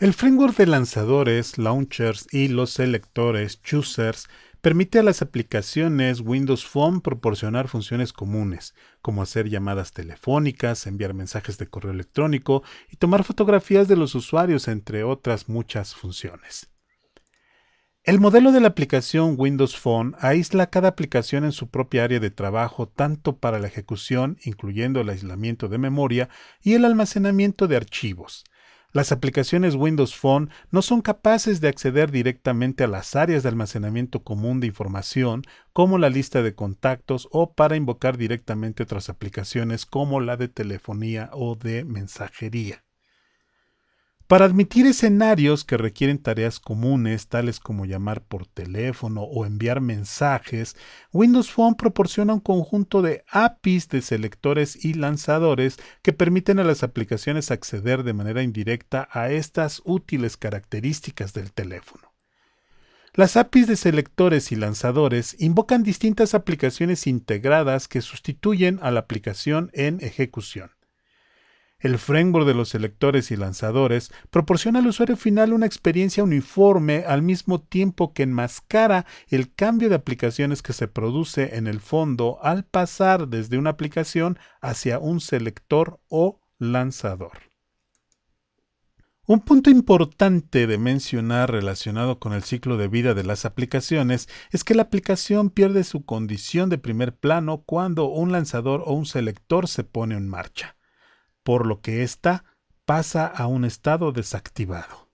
El framework de lanzadores, launchers y los selectores, choosers, permite a las aplicaciones Windows Phone proporcionar funciones comunes, como hacer llamadas telefónicas, enviar mensajes de correo electrónico y tomar fotografías de los usuarios, entre otras muchas funciones. El modelo de la aplicación Windows Phone aísla cada aplicación en su propia área de trabajo, tanto para la ejecución, incluyendo el aislamiento de memoria, y el almacenamiento de archivos, las aplicaciones Windows Phone no son capaces de acceder directamente a las áreas de almacenamiento común de información, como la lista de contactos, o para invocar directamente otras aplicaciones como la de telefonía o de mensajería. Para admitir escenarios que requieren tareas comunes, tales como llamar por teléfono o enviar mensajes, Windows Phone proporciona un conjunto de APIs de selectores y lanzadores que permiten a las aplicaciones acceder de manera indirecta a estas útiles características del teléfono. Las APIs de selectores y lanzadores invocan distintas aplicaciones integradas que sustituyen a la aplicación en ejecución. El framework de los selectores y lanzadores proporciona al usuario final una experiencia uniforme al mismo tiempo que enmascara el cambio de aplicaciones que se produce en el fondo al pasar desde una aplicación hacia un selector o lanzador. Un punto importante de mencionar relacionado con el ciclo de vida de las aplicaciones es que la aplicación pierde su condición de primer plano cuando un lanzador o un selector se pone en marcha por lo que ésta pasa a un estado desactivado.